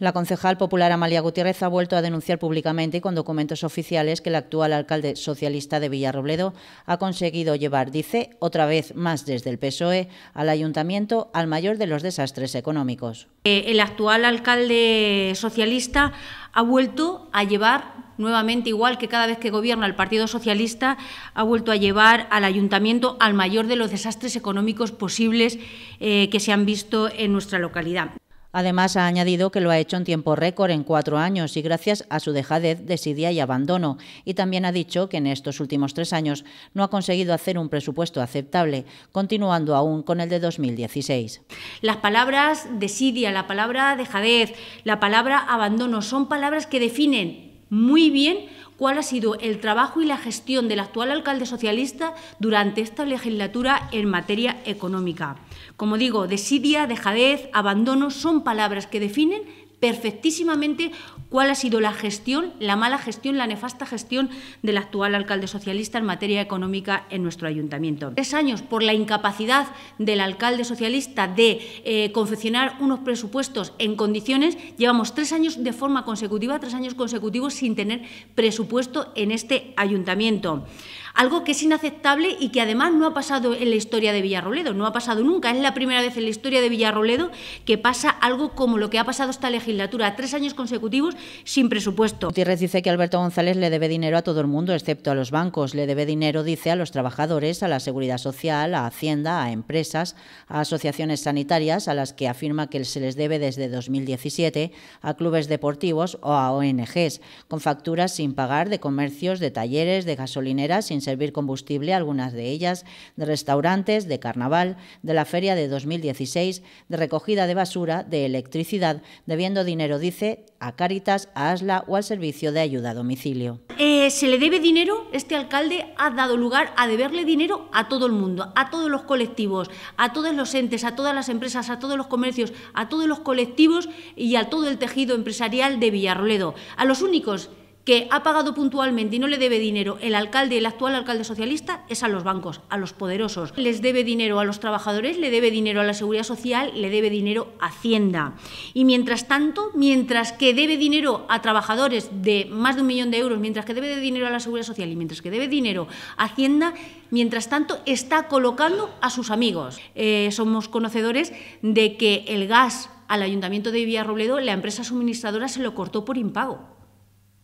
La concejal popular Amalia Gutiérrez ha vuelto a denunciar públicamente y con documentos oficiales que el actual alcalde socialista de Villarrobledo ha conseguido llevar, dice, otra vez más desde el PSOE al ayuntamiento al mayor de los desastres económicos. Eh, el actual alcalde socialista ha vuelto a llevar nuevamente, igual que cada vez que gobierna el Partido Socialista, ha vuelto a llevar al ayuntamiento al mayor de los desastres económicos posibles eh, que se han visto en nuestra localidad. Además, ha añadido que lo ha hecho en tiempo récord en cuatro años y gracias a su dejadez, desidia y abandono. Y también ha dicho que en estos últimos tres años no ha conseguido hacer un presupuesto aceptable, continuando aún con el de 2016. Las palabras desidia, la palabra dejadez, la palabra abandono son palabras que definen muy bien cuál ha sido el trabajo y la gestión del actual alcalde socialista durante esta legislatura en materia económica. Como digo, desidia, dejadez, abandono son palabras que definen perfectísimamente cuál ha sido la gestión, la mala gestión, la nefasta gestión del actual alcalde socialista en materia económica en nuestro ayuntamiento. Tres años por la incapacidad del alcalde socialista de eh, confeccionar unos presupuestos en condiciones, llevamos tres años de forma consecutiva, tres años consecutivos sin tener presupuesto en este ayuntamiento. Algo que es inaceptable y que además no ha pasado en la historia de Villarroledo, no ha pasado nunca. Es la primera vez en la historia de Villarroledo que pasa algo como lo que ha pasado esta legislatura, tres años consecutivos sin presupuesto. Gutiérrez dice que Alberto González le debe dinero a todo el mundo, excepto a los bancos. Le debe dinero, dice, a los trabajadores, a la seguridad social, a Hacienda, a empresas, a asociaciones sanitarias, a las que afirma que se les debe desde 2017, a clubes deportivos o a ONGs, con facturas sin pagar de comercios, de talleres, de gasolineras, sin servir combustible algunas de ellas, de restaurantes, de carnaval, de la feria de 2016, de recogida de basura, de electricidad, debiendo dinero, dice, a Cáritas, a ASLA o al servicio de ayuda a domicilio. Eh, ¿Se le debe dinero? Este alcalde ha dado lugar a deberle dinero a todo el mundo, a todos los colectivos, a todos los entes, a todas las empresas, a todos los comercios, a todos los colectivos y a todo el tejido empresarial de Villarroledo. A los únicos que ha pagado puntualmente y no le debe dinero el alcalde, el actual alcalde socialista, es a los bancos, a los poderosos. Les debe dinero a los trabajadores, le debe dinero a la seguridad social, le debe dinero a Hacienda. Y mientras tanto, mientras que debe dinero a trabajadores de más de un millón de euros, mientras que debe dinero a la seguridad social y mientras que debe dinero a Hacienda, mientras tanto está colocando a sus amigos. Eh, somos conocedores de que el gas al ayuntamiento de Villarrobledo, la empresa suministradora se lo cortó por impago.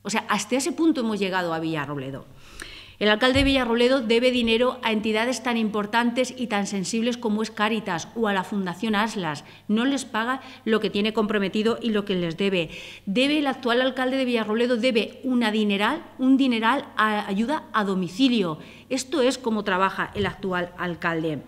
O sea, hasta ese punto hemos llegado a Villarrobledo. El alcalde de Villarrobledo debe dinero a entidades tan importantes y tan sensibles como es o a la Fundación Aslas. No les paga lo que tiene comprometido y lo que les debe. Debe el actual alcalde de Villarrobledo debe una dineral, un dineral a ayuda a domicilio. Esto es como trabaja el actual alcalde.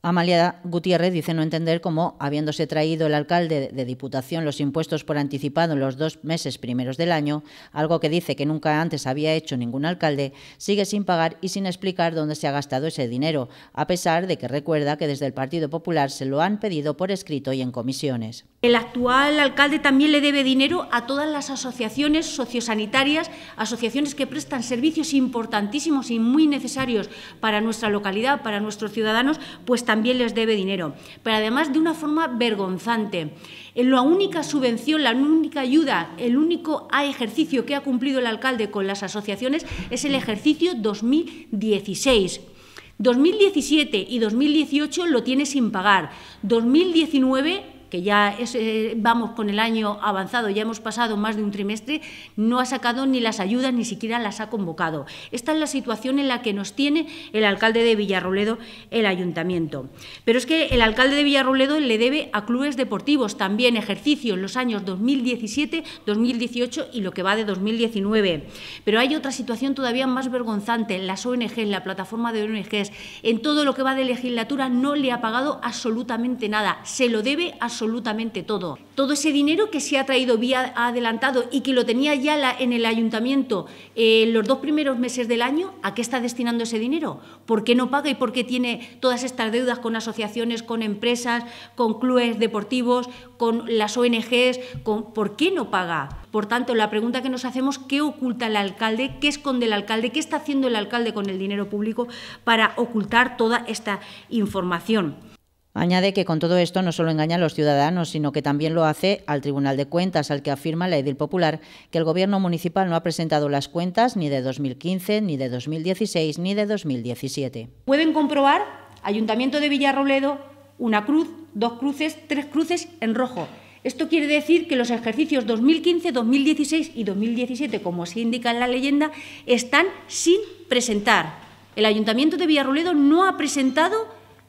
Amalia Gutiérrez dice no entender cómo, habiéndose traído el alcalde de Diputación los impuestos por anticipado en los dos meses primeros del año, algo que dice que nunca antes había hecho ningún alcalde, sigue sin pagar y sin explicar dónde se ha gastado ese dinero, a pesar de que recuerda que desde el Partido Popular se lo han pedido por escrito y en comisiones. El actual alcalde también le debe dinero a todas las asociaciones sociosanitarias, asociaciones que prestan servicios importantísimos y muy necesarios para nuestra localidad, para nuestros ciudadanos, pues también les debe dinero, pero además de una forma vergonzante. En eh, la única subvención, la única ayuda, el único ejercicio que ha cumplido el alcalde con las asociaciones es el ejercicio 2016. 2017 y 2018 lo tiene sin pagar. 2019 que ya eh, vamos con el año avanzado, ya hemos pasado más de un trimestre, no ha sacado ni las ayudas, ni siquiera las ha convocado. Esta es la situación en la que nos tiene el alcalde de Villarroledo, el ayuntamiento. Pero es que el alcalde de Villarroledo le debe a clubes deportivos también ejercicio en los años 2017, 2018 y lo que va de 2019. Pero hay otra situación todavía más vergonzante, las ONGs, la plataforma de ONGs, en todo lo que va de legislatura no le ha pagado absolutamente nada, se lo debe a absolutamente todo. Todo ese dinero que se ha traído vía adelantado y que lo tenía ya en el ayuntamiento en eh, los dos primeros meses del año, ¿a qué está destinando ese dinero? ¿Por qué no paga y por qué tiene todas estas deudas con asociaciones, con empresas, con clubes deportivos, con las ONGs? ¿Por qué no paga? Por tanto, la pregunta que nos hacemos, es ¿qué oculta el alcalde? ¿Qué esconde el alcalde? ¿Qué está haciendo el alcalde con el dinero público para ocultar toda esta información? Añade que con todo esto no solo engaña a los ciudadanos, sino que también lo hace al Tribunal de Cuentas, al que afirma la Edil Popular que el Gobierno municipal no ha presentado las cuentas ni de 2015, ni de 2016, ni de 2017. Pueden comprobar, Ayuntamiento de Villarrobledo, una cruz, dos cruces, tres cruces en rojo. Esto quiere decir que los ejercicios 2015, 2016 y 2017, como se indica en la leyenda, están sin presentar. El Ayuntamiento de Villarroledo no ha presentado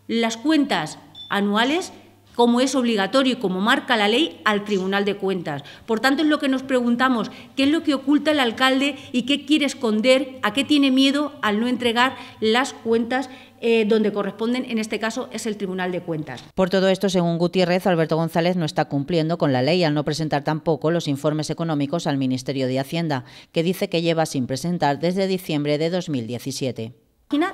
las cuentas anuales como es obligatorio y como marca la ley, al Tribunal de Cuentas. Por tanto, es lo que nos preguntamos, ¿qué es lo que oculta el alcalde y qué quiere esconder, a qué tiene miedo al no entregar las cuentas eh, donde corresponden, en este caso, es el Tribunal de Cuentas. Por todo esto, según Gutiérrez, Alberto González no está cumpliendo con la ley al no presentar tampoco los informes económicos al Ministerio de Hacienda, que dice que lleva sin presentar desde diciembre de 2017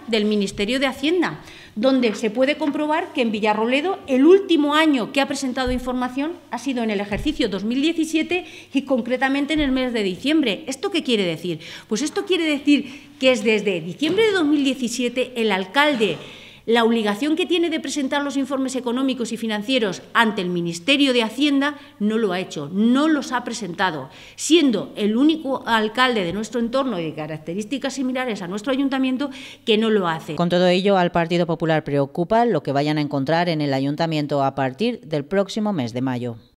del Ministerio de Hacienda, donde se puede comprobar que en Villarroledo el último año que ha presentado información ha sido en el ejercicio 2017 y concretamente en el mes de diciembre. ¿Esto qué quiere decir? Pues esto quiere decir que es desde diciembre de 2017 el alcalde la obligación que tiene de presentar los informes económicos y financieros ante el Ministerio de Hacienda no lo ha hecho, no los ha presentado, siendo el único alcalde de nuestro entorno y de características similares a nuestro ayuntamiento que no lo hace. Con todo ello, al Partido Popular preocupa lo que vayan a encontrar en el ayuntamiento a partir del próximo mes de mayo.